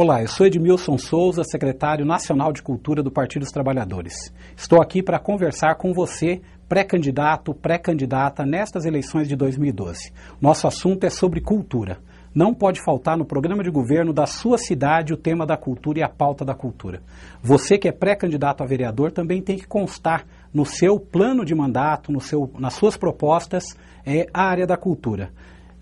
Olá, eu sou Edmilson Souza, secretário nacional de Cultura do Partido dos Trabalhadores. Estou aqui para conversar com você, pré-candidato, pré-candidata, nestas eleições de 2012. Nosso assunto é sobre cultura. Não pode faltar no programa de governo da sua cidade o tema da cultura e a pauta da cultura. Você que é pré-candidato a vereador também tem que constar no seu plano de mandato, no seu, nas suas propostas, é, a área da cultura.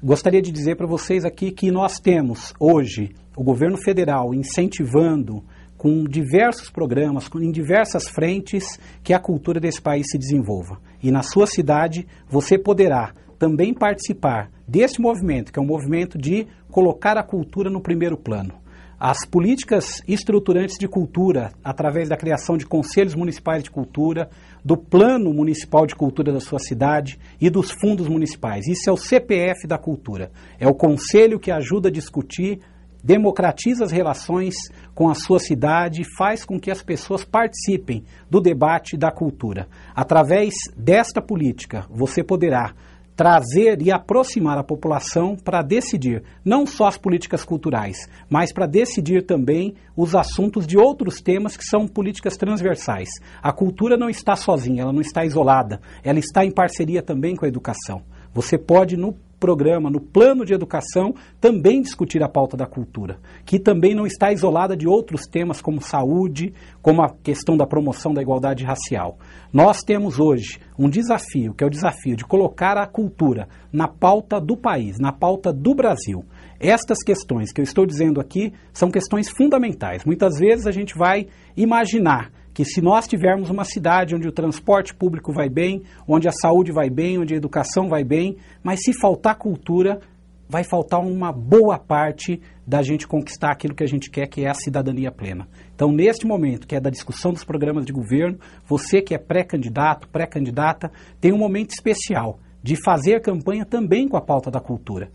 Gostaria de dizer para vocês aqui que nós temos hoje o governo federal incentivando com diversos programas, com, em diversas frentes, que a cultura desse país se desenvolva. E na sua cidade você poderá também participar desse movimento, que é um movimento de colocar a cultura no primeiro plano. As políticas estruturantes de cultura, através da criação de conselhos municipais de cultura, do plano municipal de cultura da sua cidade e dos fundos municipais. Isso é o CPF da cultura. É o conselho que ajuda a discutir, democratiza as relações com a sua cidade e faz com que as pessoas participem do debate da cultura. Através desta política, você poderá trazer e aproximar a população para decidir não só as políticas culturais, mas para decidir também os assuntos de outros temas que são políticas transversais. A cultura não está sozinha, ela não está isolada, ela está em parceria também com a educação. Você pode, no programa, no plano de educação, também discutir a pauta da cultura, que também não está isolada de outros temas como saúde, como a questão da promoção da igualdade racial. Nós temos hoje um desafio, que é o desafio de colocar a cultura na pauta do país, na pauta do Brasil. Estas questões que eu estou dizendo aqui são questões fundamentais. Muitas vezes a gente vai imaginar que se nós tivermos uma cidade onde o transporte público vai bem, onde a saúde vai bem, onde a educação vai bem, mas se faltar cultura, vai faltar uma boa parte da gente conquistar aquilo que a gente quer, que é a cidadania plena. Então, neste momento, que é da discussão dos programas de governo, você que é pré-candidato, pré-candidata, tem um momento especial de fazer campanha também com a pauta da cultura.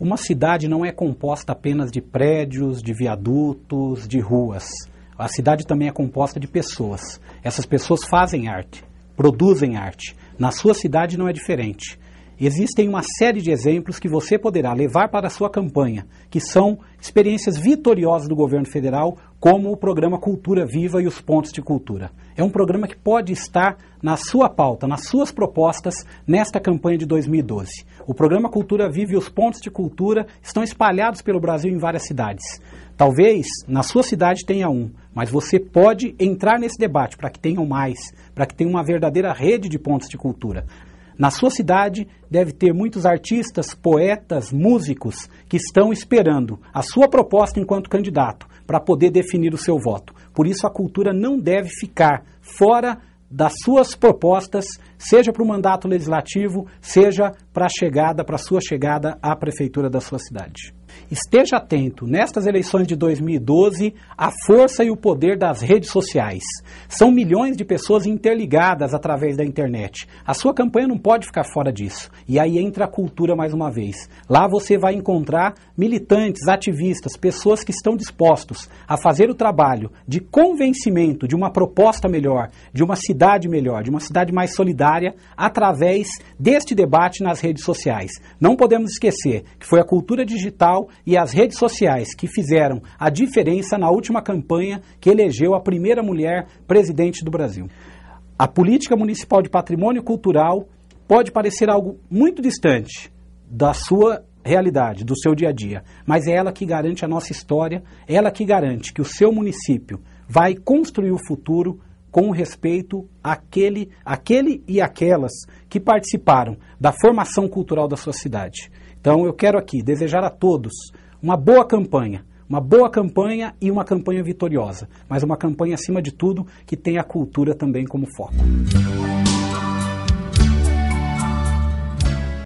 Uma cidade não é composta apenas de prédios, de viadutos, de ruas. A cidade também é composta de pessoas. Essas pessoas fazem arte, produzem arte. Na sua cidade não é diferente. Existem uma série de exemplos que você poderá levar para a sua campanha, que são experiências vitoriosas do governo federal, como o programa Cultura Viva e os Pontos de Cultura. É um programa que pode estar na sua pauta, nas suas propostas nesta campanha de 2012. O programa Cultura Viva e os Pontos de Cultura estão espalhados pelo Brasil em várias cidades. Talvez na sua cidade tenha um. Mas você pode entrar nesse debate para que tenham mais, para que tenha uma verdadeira rede de pontos de cultura. Na sua cidade deve ter muitos artistas, poetas, músicos que estão esperando a sua proposta enquanto candidato para poder definir o seu voto. Por isso a cultura não deve ficar fora das suas propostas, seja para o mandato legislativo, seja para a chegada, para a sua chegada à prefeitura da sua cidade. Esteja atento, nestas eleições de 2012, a força e o poder das redes sociais. São milhões de pessoas interligadas através da internet. A sua campanha não pode ficar fora disso. E aí entra a cultura mais uma vez. Lá você vai encontrar militantes, ativistas, pessoas que estão dispostos a fazer o trabalho de convencimento de uma proposta melhor, de uma cidade melhor, de uma cidade mais solidária, através deste debate nas redes sociais. Não podemos esquecer que foi a cultura digital e as redes sociais que fizeram a diferença na última campanha que elegeu a primeira mulher presidente do Brasil. A política municipal de patrimônio cultural pode parecer algo muito distante da sua realidade, do seu dia a dia, mas é ela que garante a nossa história, ela que garante que o seu município vai construir o futuro com respeito àquele, àquele e aquelas que participaram da formação cultural da sua cidade. Então eu quero aqui desejar a todos uma boa campanha, uma boa campanha e uma campanha vitoriosa, mas uma campanha acima de tudo que tenha a cultura também como foco.